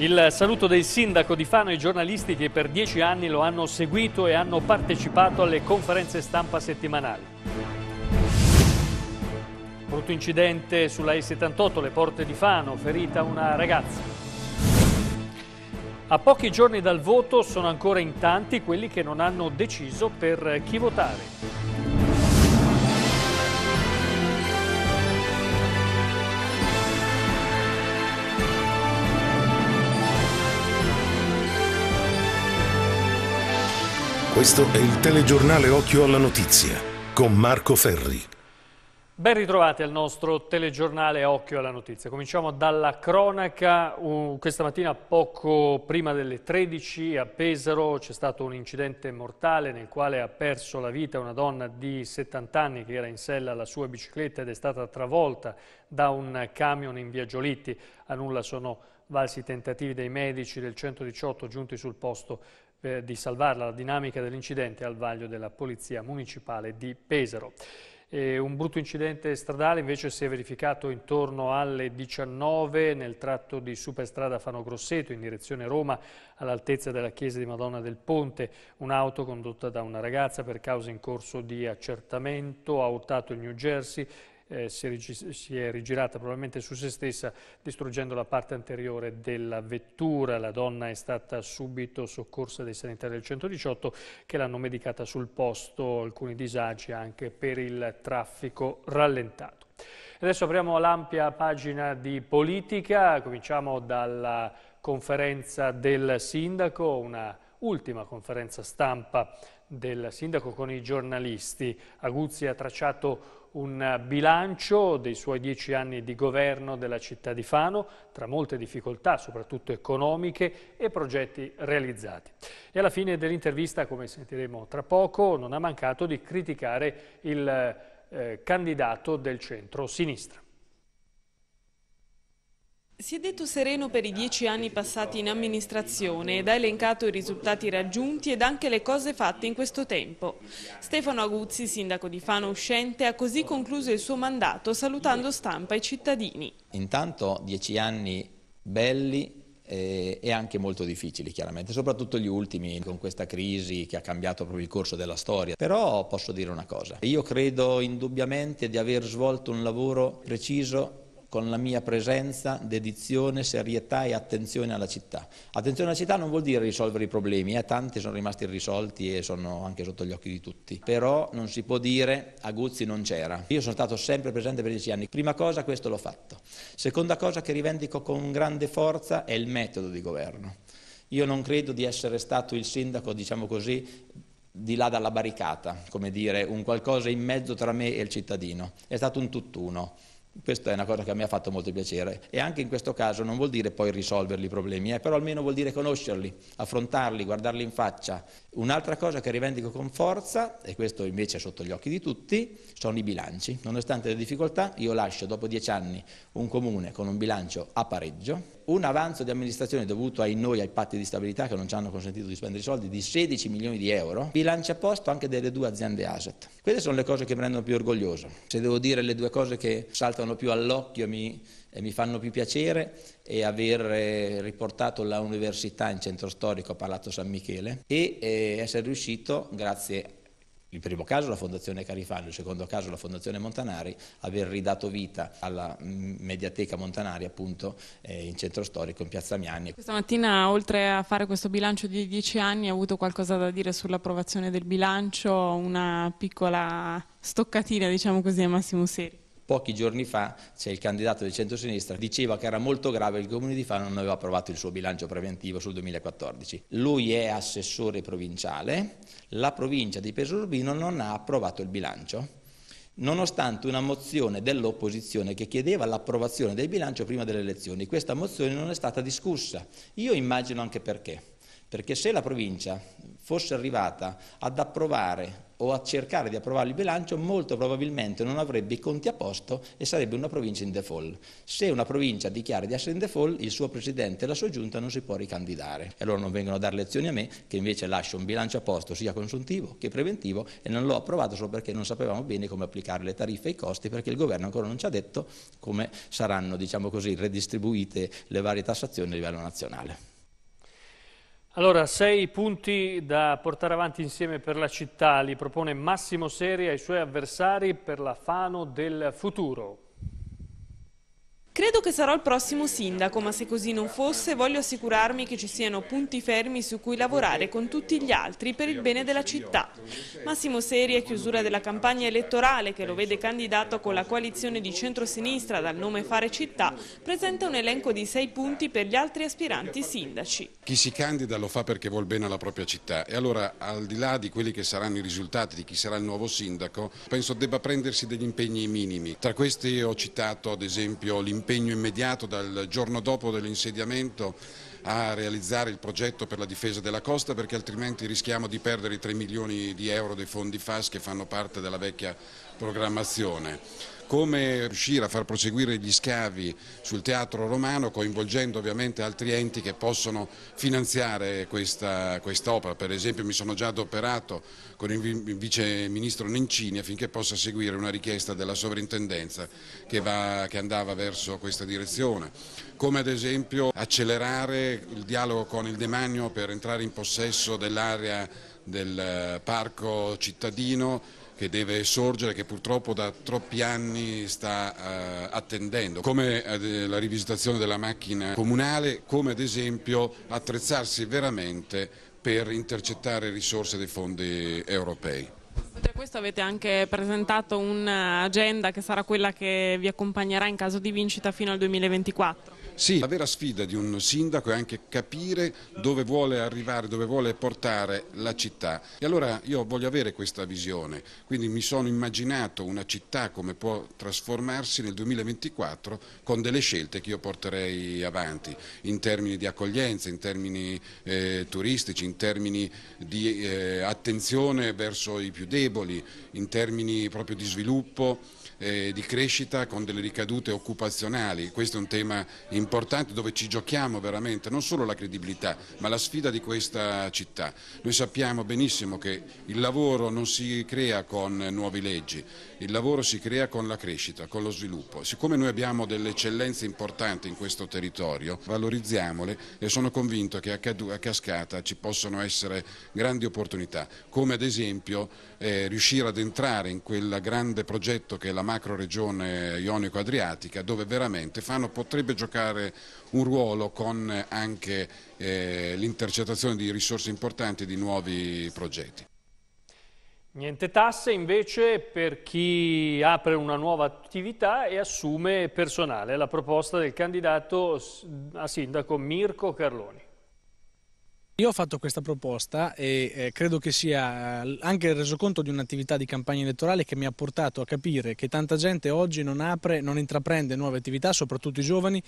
Il saluto del sindaco di Fano e i giornalisti che per dieci anni lo hanno seguito e hanno partecipato alle conferenze stampa settimanali. Brutto incidente sulla E78, le porte di Fano, ferita una ragazza. A pochi giorni dal voto sono ancora in tanti quelli che non hanno deciso per chi votare. Questo è il telegiornale Occhio alla Notizia con Marco Ferri. Ben ritrovati al nostro telegiornale Occhio alla Notizia. Cominciamo dalla cronaca. questa mattina, poco prima delle 13, a Pesaro c'è stato un incidente mortale nel quale ha perso la vita una donna di 70 anni che era in sella alla sua bicicletta ed è stata travolta da un camion in via Giolitti. A nulla sono valsi i tentativi dei medici del 118 giunti sul posto eh, di salvarla la dinamica dell'incidente al vaglio della Polizia Municipale di Pesaro. E un brutto incidente stradale invece si è verificato intorno alle 19 nel tratto di superstrada Fano Grosseto in direzione Roma all'altezza della chiesa di Madonna del Ponte. Un'auto condotta da una ragazza per cause in corso di accertamento ha urtato il New Jersey eh, si, è si, è rigirata probabilmente su se stessa distruggendo la parte anteriore della vettura. La donna è stata subito soccorsa dai sanitari del 118 che l'hanno medicata sul posto, alcuni disagi anche per il traffico rallentato. Adesso apriamo l'ampia pagina di politica, cominciamo dalla conferenza del sindaco, una ultima conferenza stampa del sindaco con i giornalisti. Aguzzi ha tracciato un bilancio dei suoi dieci anni di governo della città di Fano, tra molte difficoltà, soprattutto economiche, e progetti realizzati. E alla fine dell'intervista, come sentiremo tra poco, non ha mancato di criticare il eh, candidato del centro-sinistra. Si è detto sereno per i dieci anni passati in amministrazione ed ha elencato i risultati raggiunti ed anche le cose fatte in questo tempo. Stefano Aguzzi, sindaco di Fano uscente, ha così concluso il suo mandato salutando stampa e cittadini. Intanto dieci anni belli eh, e anche molto difficili chiaramente, soprattutto gli ultimi con questa crisi che ha cambiato proprio il corso della storia. Però posso dire una cosa, io credo indubbiamente di aver svolto un lavoro preciso con la mia presenza, dedizione, serietà e attenzione alla città. Attenzione alla città non vuol dire risolvere i problemi, eh, tanti sono rimasti irrisolti e sono anche sotto gli occhi di tutti, però non si può dire a Guzzi non c'era. Io sono stato sempre presente per dieci anni, prima cosa questo l'ho fatto, seconda cosa che rivendico con grande forza è il metodo di governo. Io non credo di essere stato il sindaco, diciamo così, di là dalla barricata, come dire, un qualcosa in mezzo tra me e il cittadino, è stato un tutt'uno. Questa è una cosa che a me ha fatto molto piacere e anche in questo caso non vuol dire poi risolverli i problemi, eh, però almeno vuol dire conoscerli, affrontarli, guardarli in faccia. Un'altra cosa che rivendico con forza, e questo invece è sotto gli occhi di tutti, sono i bilanci. Nonostante le difficoltà, io lascio dopo dieci anni un comune con un bilancio a pareggio, un avanzo di amministrazione dovuto ai noi, ai patti di stabilità che non ci hanno consentito di spendere i soldi, di 16 milioni di euro, bilancia posto anche delle due aziende asset. Queste sono le cose che mi rendono più orgoglioso. Se devo dire le due cose che saltano più all'occhio e mi, e mi fanno più piacere è aver eh, riportato l'università in centro storico a Palazzo San Michele e eh, essere riuscito, grazie il primo caso la Fondazione Carifano, il secondo caso la Fondazione Montanari, aver ridato vita alla Mediateca Montanari appunto eh, in centro storico in Piazza Mianni. Questa mattina oltre a fare questo bilancio di dieci anni ha avuto qualcosa da dire sull'approvazione del bilancio, una piccola stoccatina diciamo così a Massimo Seri? Pochi giorni fa c'è il candidato del centro-sinistra diceva che era molto grave il comune di Fano non aveva approvato il suo bilancio preventivo sul 2014. Lui è assessore provinciale, la provincia di Urbino non ha approvato il bilancio nonostante una mozione dell'opposizione che chiedeva l'approvazione del bilancio prima delle elezioni. Questa mozione non è stata discussa. Io immagino anche perché. Perché se la provincia fosse arrivata ad approvare o a cercare di approvare il bilancio, molto probabilmente non avrebbe i conti a posto e sarebbe una provincia in default. Se una provincia dichiara di essere in default, il suo presidente e la sua giunta non si può ricandidare. E allora non vengono a dare lezioni a me, che invece lascio un bilancio a posto sia consuntivo che preventivo e non l'ho approvato solo perché non sapevamo bene come applicare le tariffe e i costi, perché il governo ancora non ci ha detto come saranno, diciamo così, redistribuite le varie tassazioni a livello nazionale. Allora, sei punti da portare avanti insieme per la città, li propone Massimo Seri ai suoi avversari per la Fano del futuro. Credo che sarò il prossimo sindaco, ma se così non fosse voglio assicurarmi che ci siano punti fermi su cui lavorare con tutti gli altri per il bene della città. Massimo Seri a chiusura della campagna elettorale che lo vede candidato con la coalizione di centrosinistra dal nome Fare Città, presenta un elenco di sei punti per gli altri aspiranti sindaci. Chi si candida lo fa perché vuol bene alla propria città e allora al di là di quelli che saranno i risultati di chi sarà il nuovo sindaco, penso debba prendersi degli impegni minimi. Tra questi ho citato ad esempio l'impegno impegno immediato dal giorno dopo dell'insediamento a realizzare il progetto per la difesa della costa perché altrimenti rischiamo di perdere i 3 milioni di euro dei fondi FAS che fanno parte della vecchia programmazione come riuscire a far proseguire gli scavi sul teatro romano coinvolgendo ovviamente altri enti che possono finanziare questa, questa opera, per esempio mi sono già adoperato con il vice ministro Nencini affinché possa seguire una richiesta della sovrintendenza che, va, che andava verso questa direzione, come ad esempio accelerare il dialogo con il demanio per entrare in possesso dell'area del eh, parco cittadino che deve sorgere, che purtroppo da troppi anni sta eh, attendendo, come eh, la rivisitazione della macchina comunale, come ad esempio attrezzarsi veramente per intercettare risorse dei fondi europei. Oltre a questo avete anche presentato un'agenda che sarà quella che vi accompagnerà in caso di vincita fino al 2024. Sì, la vera sfida di un sindaco è anche capire dove vuole arrivare, dove vuole portare la città. E allora io voglio avere questa visione, quindi mi sono immaginato una città come può trasformarsi nel 2024 con delle scelte che io porterei avanti in termini di accoglienza, in termini eh, turistici, in termini di eh, attenzione verso i più deboli, in termini proprio di sviluppo eh, di crescita con delle ricadute occupazionali, questo è un tema importante dove ci giochiamo veramente non solo la credibilità ma la sfida di questa città. Noi sappiamo benissimo che il lavoro non si crea con nuove leggi, il lavoro si crea con la crescita, con lo sviluppo. Siccome noi abbiamo delle eccellenze importanti in questo territorio, valorizziamole e sono convinto che a cascata ci possono essere grandi opportunità, come ad esempio eh, riuscire ad entrare in quel grande progetto che è la macro regione ionico-adriatica dove veramente Fano potrebbe giocare un ruolo con anche eh, l'intercettazione di risorse importanti di nuovi progetti. Niente tasse invece per chi apre una nuova attività e assume personale, la proposta del candidato a sindaco Mirko Carloni. Io ho fatto questa proposta e eh, credo che sia eh, anche il resoconto di un'attività di campagna elettorale che mi ha portato a capire che tanta gente oggi non apre, non intraprende nuove attività, soprattutto i giovani,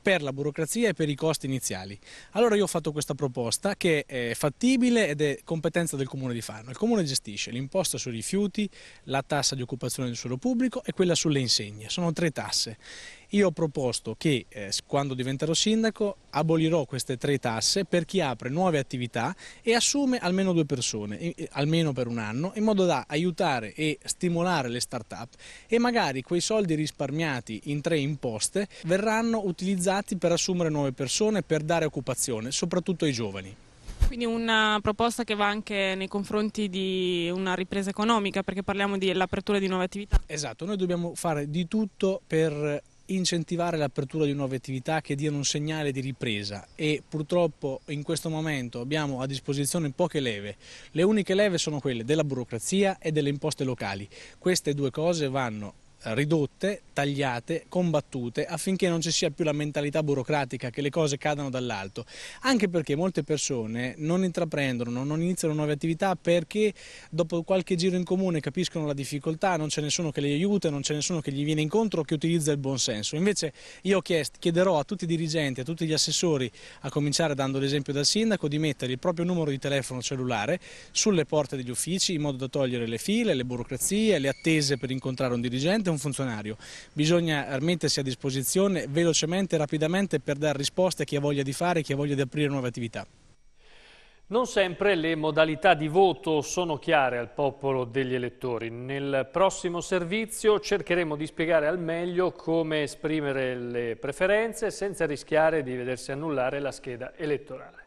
per la burocrazia e per i costi iniziali. Allora io ho fatto questa proposta che è fattibile ed è competenza del Comune di Farno. Il Comune gestisce l'imposta sui rifiuti, la tassa di occupazione del suolo pubblico e quella sulle insegne. Sono tre tasse io ho proposto che eh, quando diventerò sindaco abolirò queste tre tasse per chi apre nuove attività e assume almeno due persone, e, almeno per un anno, in modo da aiutare e stimolare le start-up e magari quei soldi risparmiati in tre imposte verranno utilizzati per assumere nuove persone, per dare occupazione, soprattutto ai giovani. Quindi una proposta che va anche nei confronti di una ripresa economica, perché parliamo dell'apertura di nuove attività. Esatto, noi dobbiamo fare di tutto per incentivare l'apertura di nuove attività che diano un segnale di ripresa e purtroppo in questo momento abbiamo a disposizione poche leve. Le uniche leve sono quelle della burocrazia e delle imposte locali. Queste due cose vanno ridotte, tagliate, combattute affinché non ci sia più la mentalità burocratica che le cose cadano dall'alto, anche perché molte persone non intraprendono, non iniziano nuove attività perché dopo qualche giro in comune capiscono la difficoltà, non c'è nessuno che li aiuta, non c'è nessuno che gli viene incontro o che utilizza il buon senso. Invece io chiederò a tutti i dirigenti, a tutti gli assessori, a cominciare dando l'esempio dal sindaco, di mettere il proprio numero di telefono cellulare sulle porte degli uffici in modo da togliere le file, le burocrazie, le attese per incontrare un dirigente semplicemente un funzionario. Bisogna eh, mettersi a disposizione velocemente e rapidamente per dare risposte a chi ha voglia di fare, chi ha voglia di aprire nuove attività. Non sempre le modalità di voto sono chiare al popolo degli elettori. Nel prossimo servizio cercheremo di spiegare al meglio come esprimere le preferenze senza rischiare di vedersi annullare la scheda elettorale.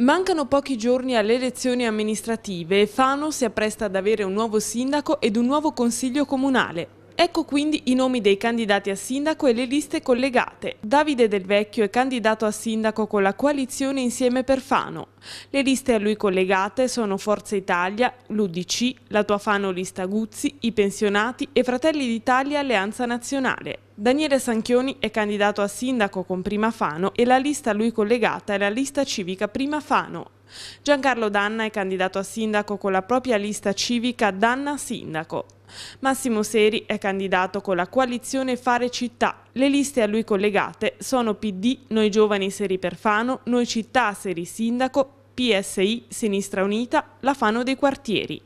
Mancano pochi giorni alle elezioni amministrative e Fano si appresta ad avere un nuovo sindaco ed un nuovo consiglio comunale. Ecco quindi i nomi dei candidati a sindaco e le liste collegate. Davide Del Vecchio è candidato a sindaco con la coalizione Insieme per Fano. Le liste a lui collegate sono Forza Italia, l'UDC, la tua Fano Lista Guzzi, i pensionati e Fratelli d'Italia Alleanza Nazionale. Daniele Sanchioni è candidato a sindaco con Prima Fano e la lista a lui collegata è la lista civica Prima Fano. Giancarlo Danna è candidato a sindaco con la propria lista civica Danna Sindaco. Massimo Seri è candidato con la coalizione Fare Città. Le liste a lui collegate sono PD, Noi Giovani Seri Perfano, Noi Città Seri Sindaco, PSI, Sinistra Unita, La Fano dei Quartieri.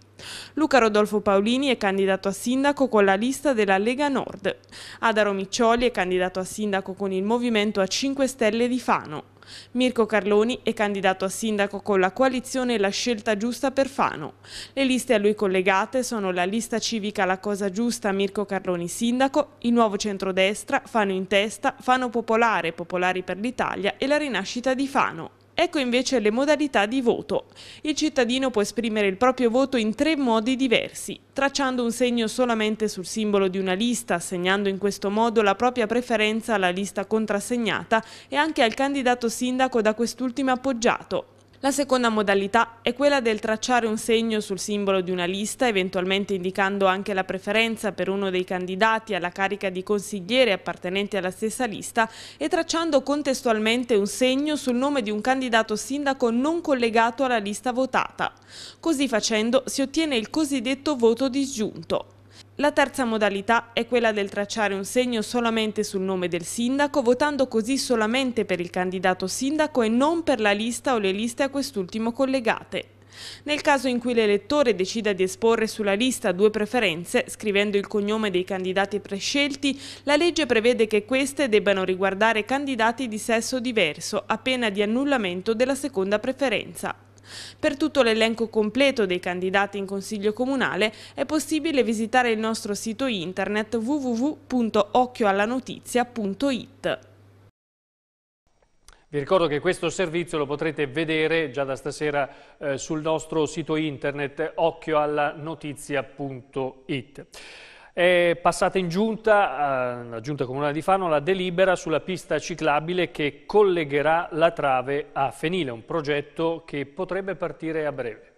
Luca Rodolfo Paolini è candidato a sindaco con la lista della Lega Nord. Adaro Miccioli è candidato a sindaco con il Movimento a 5 Stelle di Fano. Mirko Carloni è candidato a sindaco con la coalizione La scelta giusta per Fano. Le liste a lui collegate sono la lista civica La cosa giusta Mirko Carloni sindaco, il nuovo centrodestra, Fano in testa, Fano popolare, Popolari per l'Italia e la rinascita di Fano. Ecco invece le modalità di voto. Il cittadino può esprimere il proprio voto in tre modi diversi, tracciando un segno solamente sul simbolo di una lista, assegnando in questo modo la propria preferenza alla lista contrassegnata e anche al candidato sindaco da quest'ultima appoggiato. La seconda modalità è quella del tracciare un segno sul simbolo di una lista, eventualmente indicando anche la preferenza per uno dei candidati alla carica di consigliere appartenente alla stessa lista e tracciando contestualmente un segno sul nome di un candidato sindaco non collegato alla lista votata. Così facendo si ottiene il cosiddetto voto disgiunto. La terza modalità è quella del tracciare un segno solamente sul nome del sindaco, votando così solamente per il candidato sindaco e non per la lista o le liste a quest'ultimo collegate. Nel caso in cui l'elettore decida di esporre sulla lista due preferenze, scrivendo il cognome dei candidati prescelti, la legge prevede che queste debbano riguardare candidati di sesso diverso, a pena di annullamento della seconda preferenza. Per tutto l'elenco completo dei candidati in Consiglio Comunale è possibile visitare il nostro sito internet www.occhioallanotizia.it. Vi ricordo che questo servizio lo potrete vedere già da stasera eh, sul nostro sito internet occhioallanotizia.it. È passata in giunta, eh, la giunta comunale di Fano, la delibera sulla pista ciclabile che collegherà la trave a Fenile, un progetto che potrebbe partire a breve.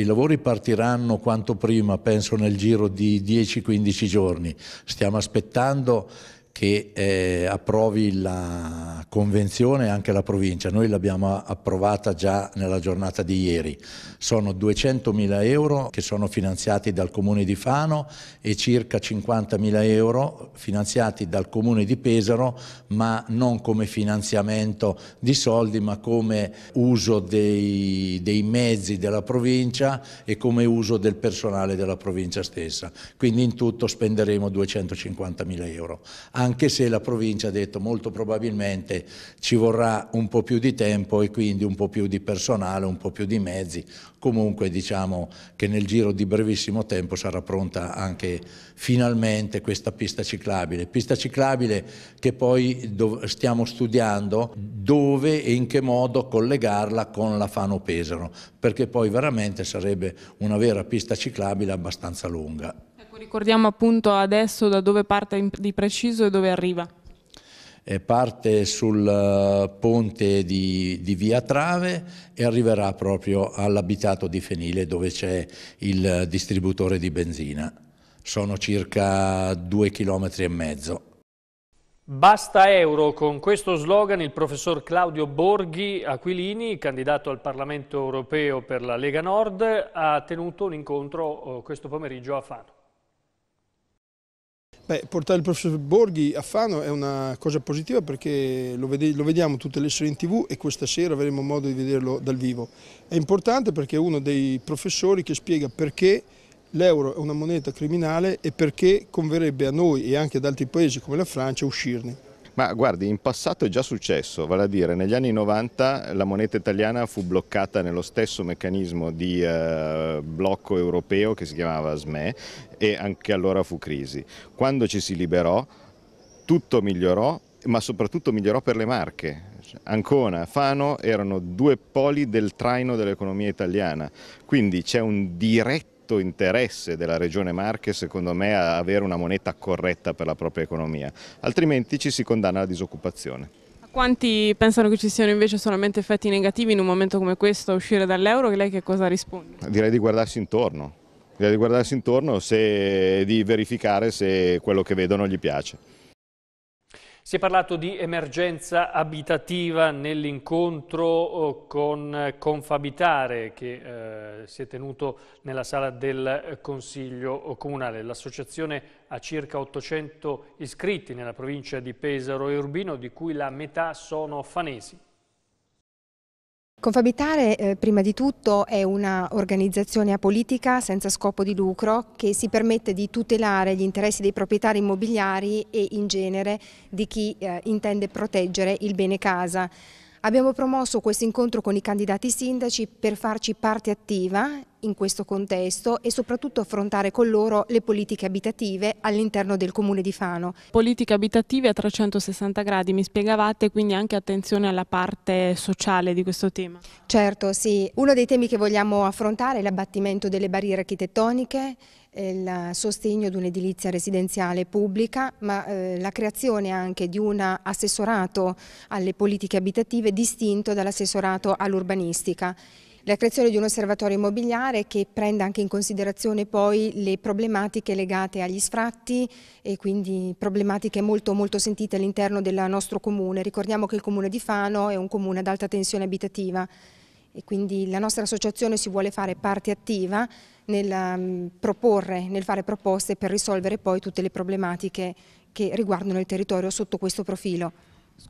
I lavori partiranno quanto prima, penso nel giro di 10-15 giorni. Stiamo aspettando che eh, approvi la convenzione e anche la provincia. Noi l'abbiamo approvata già nella giornata di ieri. Sono 200.000 euro che sono finanziati dal Comune di Fano e circa 50.000 euro finanziati dal Comune di Pesaro, ma non come finanziamento di soldi, ma come uso dei, dei mezzi della provincia e come uso del personale della provincia stessa. Quindi in tutto spenderemo 250.000 euro anche se la provincia ha detto molto probabilmente ci vorrà un po' più di tempo e quindi un po' più di personale, un po' più di mezzi, comunque diciamo che nel giro di brevissimo tempo sarà pronta anche finalmente questa pista ciclabile, pista ciclabile che poi stiamo studiando dove e in che modo collegarla con la Fano Pesaro, perché poi veramente sarebbe una vera pista ciclabile abbastanza lunga. Ricordiamo appunto adesso da dove parte di preciso e dove arriva. E parte sul eh, ponte di, di, Via Trave e arriverà proprio all'abitato di Fenile dove c'è il distributore di benzina. Sono circa due chilometri e mezzo. Basta euro, con questo slogan il professor Claudio Borghi Aquilini, candidato al Parlamento europeo per la Lega Nord, ha tenuto un incontro eh, questo pomeriggio a Fano. Beh, portare il professor Borghi a Fano è una cosa positiva perché lo, vede, lo, vediamo tutte le sere in tv e questa sera avremo modo di vederlo dal vivo. È importante perché è uno dei professori che spiega perché l'euro è una moneta criminale e perché converrebbe a noi e anche ad altri paesi come la Francia uscirne. Ma guardi, in passato è già successo, vale a dire negli anni 90 la moneta italiana fu bloccata nello stesso meccanismo di eh, blocco europeo che si chiamava SME e anche allora fu crisi. Quando ci si liberò tutto migliorò, ma soprattutto migliorò per le marche. Ancona, Fano erano due poli del traino dell'economia italiana, quindi c'è un diretto netto interesse della regione Marche secondo me a avere una moneta corretta per la propria economia, altrimenti ci si condanna alla disoccupazione. Quanti pensano che ci siano invece solamente effetti negativi in un momento come questo a uscire dall'euro? Lei che cosa risponde? Direi di guardarsi intorno, direi di guardarsi intorno e di verificare se quello che vedono gli piace. Si è parlato di emergenza abitativa nell'incontro oh, con Confabitare che eh, si è tenuto nella sala del eh, Consiglio oh, Comunale. L'associazione ha circa 800 iscritti nella provincia di Pesaro e Urbino, di cui la metà sono fanesi. Confabitare eh, prima di tutto è un'organizzazione apolitica senza scopo di lucro che si permette di tutelare gli interessi dei proprietari immobiliari e in genere di chi eh, intende proteggere il bene casa. Abbiamo promosso questo incontro con i candidati sindaci per farci parte attiva in questo contesto e soprattutto affrontare con loro le politiche abitative all'interno del comune di Fano. Politiche abitative a 360 gradi, mi spiegavate, quindi anche attenzione alla parte sociale di questo tema. Certo, sì. Uno dei temi che vogliamo affrontare è l'abbattimento delle barriere architettoniche, il sostegno di un'edilizia residenziale pubblica, ma eh, la creazione anche di un assessorato alle politiche abitative distinto dall'assessorato all'urbanistica la creazione di un osservatorio immobiliare che prenda anche in considerazione poi le problematiche legate agli sfratti e quindi problematiche molto, molto sentite all'interno del nostro comune. Ricordiamo che il comune di Fano è un comune ad alta tensione abitativa e quindi la nostra associazione si vuole fare parte attiva nel mm, proporre, nel fare proposte per risolvere poi tutte le problematiche che riguardano il territorio sotto questo profilo.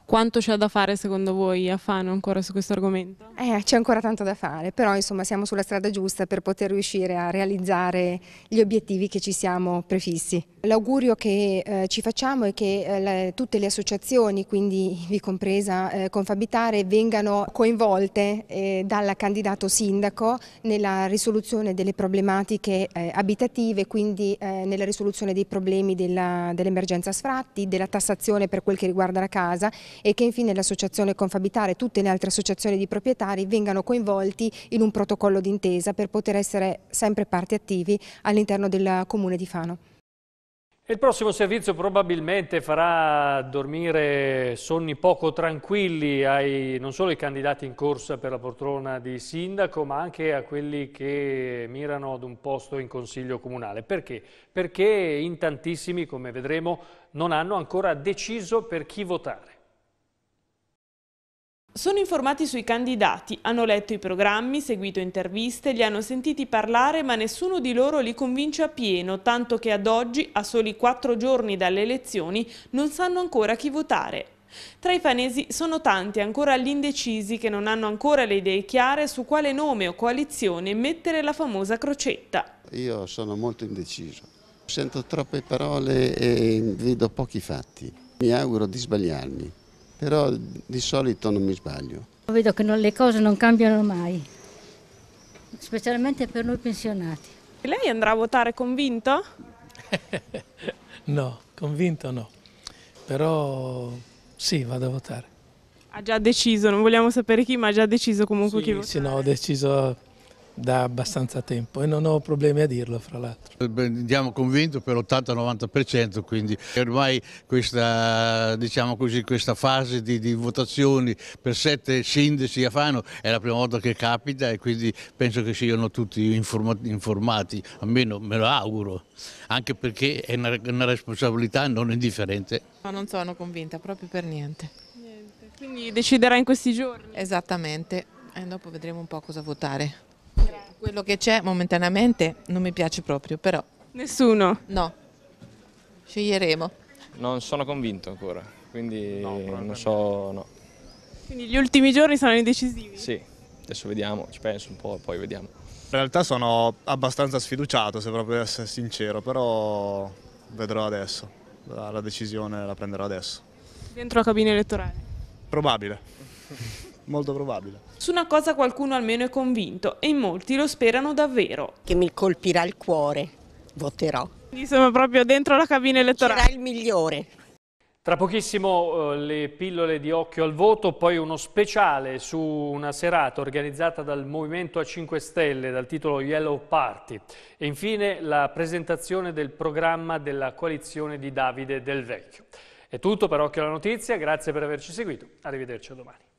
Quanto c'è da fare secondo voi a Fano ancora su questo argomento? Eh, c'è ancora tanto da fare, però insomma siamo sulla strada giusta per poter riuscire a realizzare gli obiettivi che ci siamo prefissi. L'augurio che eh, ci facciamo è che eh, le, tutte le associazioni, quindi vi compresa eh, Confabitare, vengano coinvolte eh, dal candidato sindaco nella risoluzione delle problematiche eh, abitative, quindi nella risoluzione dei problemi dell'emergenza sfratti, della tassazione per quel che riguarda la casa e che infine l'associazione Confabitare e tutte le altre associazioni di proprietari vengano coinvolti in un protocollo d'intesa per poter essere sempre parti attivi all'interno del comune di Fano. Il prossimo servizio probabilmente farà dormire sonni poco tranquilli ai, non solo ai candidati in corsa per la poltrona di sindaco, ma anche a quelli che mirano ad un posto in consiglio comunale. Perché? Perché in tantissimi, come vedremo, non hanno ancora deciso per chi votare. Sono informati sui candidati, hanno letto i programmi, seguito interviste, li hanno sentiti parlare ma nessuno di loro li convince a pieno, tanto che ad oggi, a soli quattro giorni dalle elezioni, non sanno ancora chi votare. Tra i fanesi sono tanti ancora gli indecisi che non hanno ancora le idee chiare su quale nome o coalizione mettere la famosa crocetta. Io sono molto indeciso, sento troppe parole e vedo pochi fatti. Mi auguro di sbagliarmi però di solito non mi sbaglio. Vedo che non, le cose non cambiano mai, specialmente per noi pensionati. Lei andrà a votare convinto? no, convinto no, però sì, vado a votare. Ha già deciso, non vogliamo sapere chi, ma ha già deciso comunque sì, chi vota. Sì, no, ho deciso da abbastanza tempo e non ho problemi a dirlo fra l'altro. Andiamo eh, convinto per l'80-90% quindi ormai questa, diciamo così, questa fase di, di, votazioni per sette sindaci a Fano è la prima volta che capita e quindi penso che siano tutti informati, almeno me lo auguro, anche perché è una, una responsabilità non indifferente. Ma non sono convinta proprio per niente. niente. Quindi deciderà in questi giorni? Esattamente, e dopo vedremo un po' cosa votare. Quello che c'è momentaneamente non mi piace proprio, però. Nessuno? No. Sceglieremo. Non sono convinto ancora, quindi no, non so, no. Quindi gli ultimi giorni saranno indecisivi? Sì, adesso vediamo, ci penso un po' e poi vediamo. In realtà sono abbastanza sfiduciato, se proprio devo essere sincero, però vedrò adesso, la decisione la prenderò adesso. Dentro la cabina elettorale? Probabile. molto probabile. Su una cosa qualcuno almeno è convinto e in molti lo sperano davvero. Che mi colpirà il cuore, voterò. Quindi sono proprio dentro la cabina elettorale. Sarà il migliore. Tra pochissimo eh, le pillole di occhio al voto, poi uno speciale su una serata organizzata dal Movimento a 5 Stelle dal titolo Yellow Party e infine la presentazione del programma della coalizione di Davide Del Vecchio. È tutto per Occhio alla Notizia, grazie per averci seguito, arrivederci a domani.